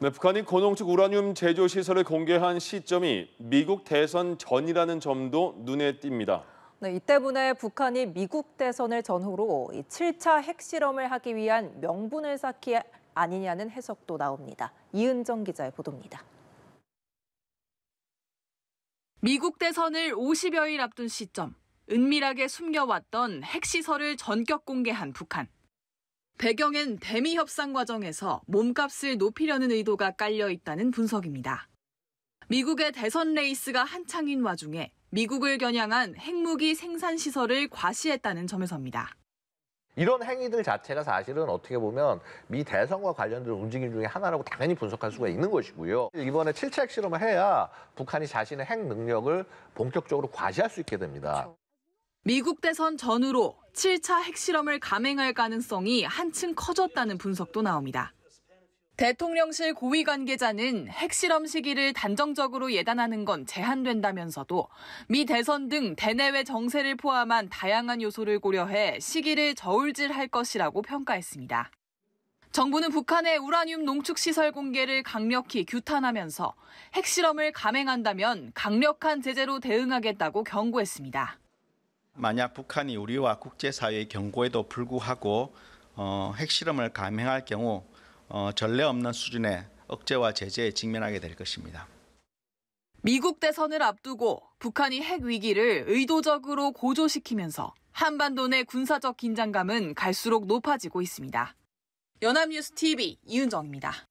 네, 북한이 고농축 우라늄 제조 시설을 공개한 시점이 미국 대선 전이라는 점도 눈에 띕니다. 네, 이 때문에 북한이 미국 대선을 전후로 7차 핵실험을 하기 위한 명분을 쌓기 아니냐는 해석도 나옵니다. 이은정 기자의 보도입니다. 미국 대선을 50여일 앞둔 시점, 은밀하게 숨겨왔던 핵시설을 전격 공개한 북한. 배경엔 대미 협상 과정에서 몸값을 높이려는 의도가 깔려 있다는 분석입니다. 미국의 대선 레이스가 한창인 와중에 미국을 겨냥한 핵무기 생산 시설을 과시했다는 점에서입니다. 이런 행위들 자체가 사실은 어떻게 보면 미 대선과 관련된 움직임 중에 하나라고 당연히 분석할 수가 있는 것이고요. 이번에 칠핵 실험을 해야 북한이 자신의 핵 능력을 본격적으로 과시할 수 있게 됩니다. 미국 대선 전후로 7차 핵실험을 감행할 가능성이 한층 커졌다는 분석도 나옵니다. 대통령실 고위 관계자는 핵실험 시기를 단정적으로 예단하는 건 제한된다면서도 미 대선 등 대내외 정세를 포함한 다양한 요소를 고려해 시기를 저울질할 것이라고 평가했습니다. 정부는 북한의 우라늄 농축 시설 공개를 강력히 규탄하면서 핵실험을 감행한다면 강력한 제재로 대응하겠다고 경고했습니다. 만약 북한이 우리와 국제사회의 경고에도 불구하고 어, 핵실험을 감행할 경우 어, 전례 없는 수준의 억제와 제재에 직면하게 될 것입니다. 미국 대선을 앞두고 북한이 핵 위기를 의도적으로 고조시키면서 한반도 내 군사적 긴장감은 갈수록 높아지고 있습니다. 연합뉴스 TV 이은정입니다.